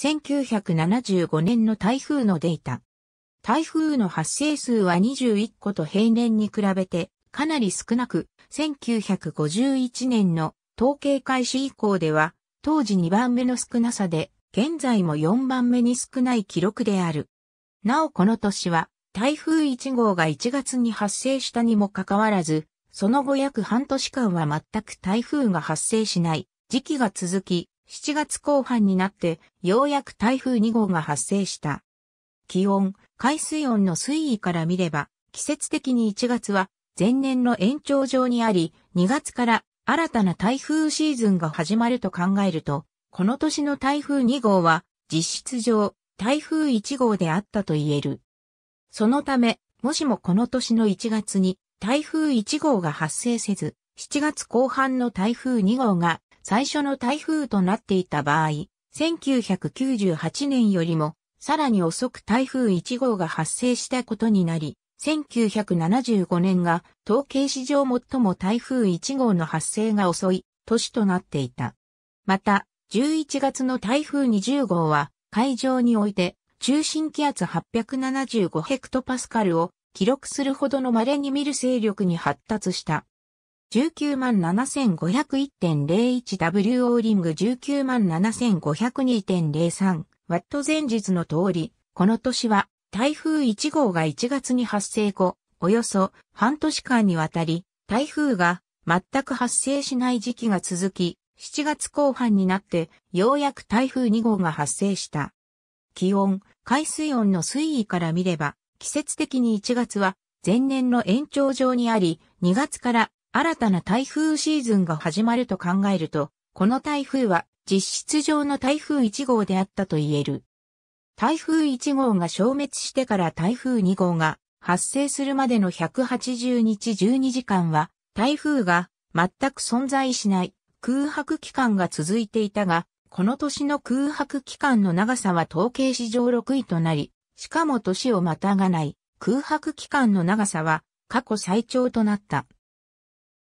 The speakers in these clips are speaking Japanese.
1975年の台風のデータ。台風の発生数は21個と平年に比べてかなり少なく、1951年の統計開始以降では、当時2番目の少なさで、現在も4番目に少ない記録である。なおこの年は、台風1号が1月に発生したにもかかわらず、その後約半年間は全く台風が発生しない時期が続き、7月後半になって、ようやく台風2号が発生した。気温、海水温の推移から見れば、季節的に1月は前年の延長上にあり、2月から新たな台風シーズンが始まると考えると、この年の台風2号は実質上台風1号であったと言える。そのため、もしもこの年の1月に台風1号が発生せず、7月後半の台風2号が最初の台風となっていた場合、1998年よりもさらに遅く台風1号が発生したことになり、1975年が統計史上最も台風1号の発生が遅い年となっていた。また、11月の台風20号は海上において中心気圧875ヘクトパスカルを記録するほどの稀に見る勢力に発達した。197,501.01W o リング197,502.03ワット前日の通り、この年は台風1号が1月に発生後、およそ半年間にわたり、台風が全く発生しない時期が続き、7月後半になってようやく台風2号が発生した。気温、海水温の推移から見れば、季節的に1月は前年の延長上にあり、2月から新たな台風シーズンが始まると考えると、この台風は実質上の台風1号であったと言える。台風1号が消滅してから台風2号が発生するまでの180日12時間は、台風が全く存在しない空白期間が続いていたが、この年の空白期間の長さは統計史上6位となり、しかも年をまたがない空白期間の長さは過去最長となった。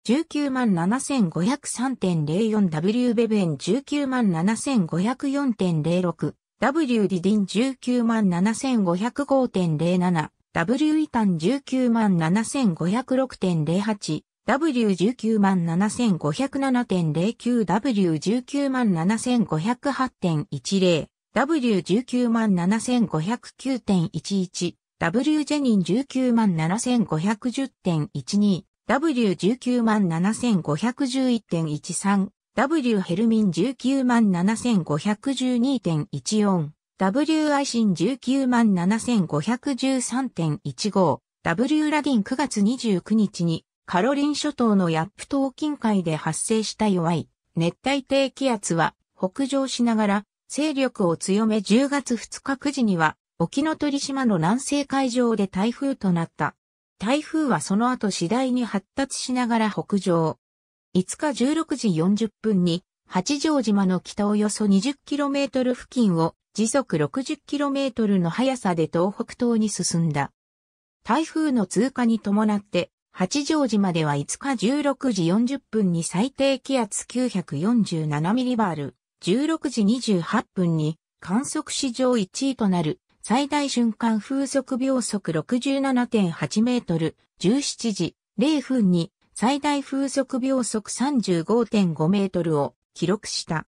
197,503.04W 万ベベン197,504.06万 W ディディン197,505.07万 W イタン197,506.08万 W197,507.09 万 W197,508.10 万 W197,509.11 万 W ジェニン197,510.12万 W19 万7511.13、W ヘルミン19万7512.14、W アイシン19万7513.15、W ラディン9月29日にカロリン諸島のヤップ島近海で発生した弱い熱帯低気圧は北上しながら勢力を強め10月2日9時には沖ノ鳥島の南西海上で台風となった。台風はその後次第に発達しながら北上。5日16時40分に八丈島の北およそ 20km 付近を時速 60km の速さで東北東に進んだ。台風の通過に伴って八丈島では5日16時40分に最低気圧9 4 7 m ル。16時28分に観測史上1位となる最大瞬間風速秒速67.8メートル、17時0分に最大風速秒速35.5メートルを記録した。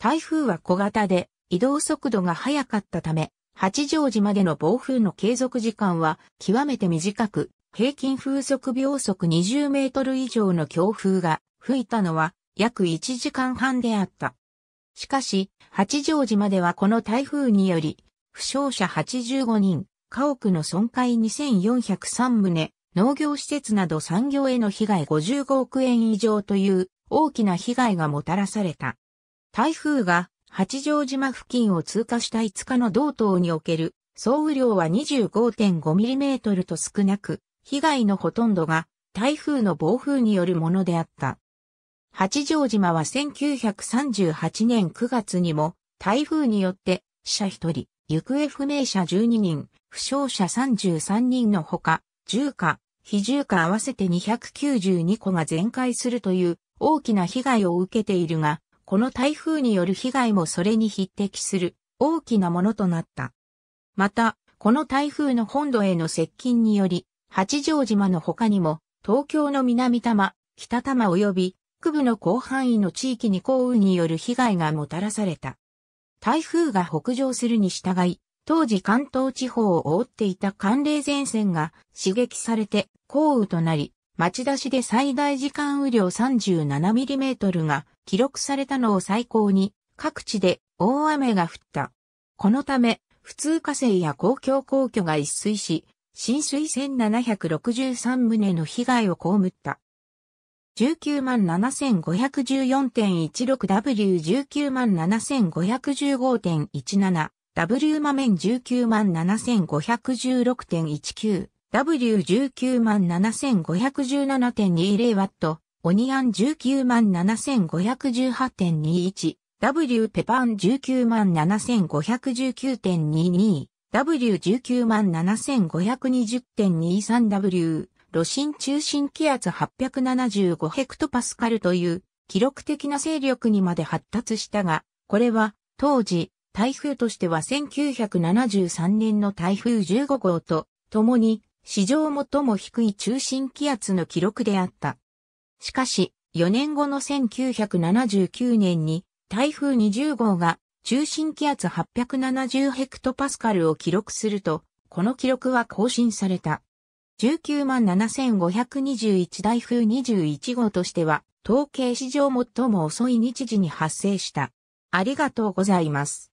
台風は小型で移動速度が速かったため、八丈島での暴風の継続時間は極めて短く、平均風速秒速20メートル以上の強風が吹いたのは約1時間半であった。しかし、八丈島ではこの台風により負傷者85人、家屋の損壊2403棟、農業施設など産業への被害55億円以上という大きな被害がもたらされた。台風が八丈島付近を通過した5日の道東における総雨量は2 5 5トルと少なく、被害のほとんどが台風の暴風によるものであった。八丈島は1938年9月にも台風によって死者1人、行方不明者12人、負傷者33人のほか、重火、非重火合わせて292個が全壊するという大きな被害を受けているが、この台風による被害もそれに匹敵する大きなものとなった。また、この台風の本土への接近により、八丈島の他にも、東京の南多摩、北多摩及び、区部の広範囲の地域に降雨による被害がもたらされた。台風が北上するに従い、当時関東地方を覆っていた寒冷前線が刺激されて降雨となり、町田市で最大時間雨量3 7トルが記録されたのを最高に各地で大雨が降った。このため、普通河川や公共皇居が一水し、浸水1763棟の被害を被った。197,514.16W197,515.17 万万 W マメン197,516.19万 W197,517.20W 万オニアン197,518.21万 W ペパン197,519.22万 W197,520.23W 万炉心中心気圧875ヘクトパスカルという記録的な勢力にまで発達したが、これは当時台風としては1973年の台風15号と共に史上最も低い中心気圧の記録であった。しかし、4年後の1979年に台風20号が中心気圧870ヘクトパスカルを記録すると、この記録は更新された。197,521台風21号としては、統計史上最も遅い日時に発生した。ありがとうございます。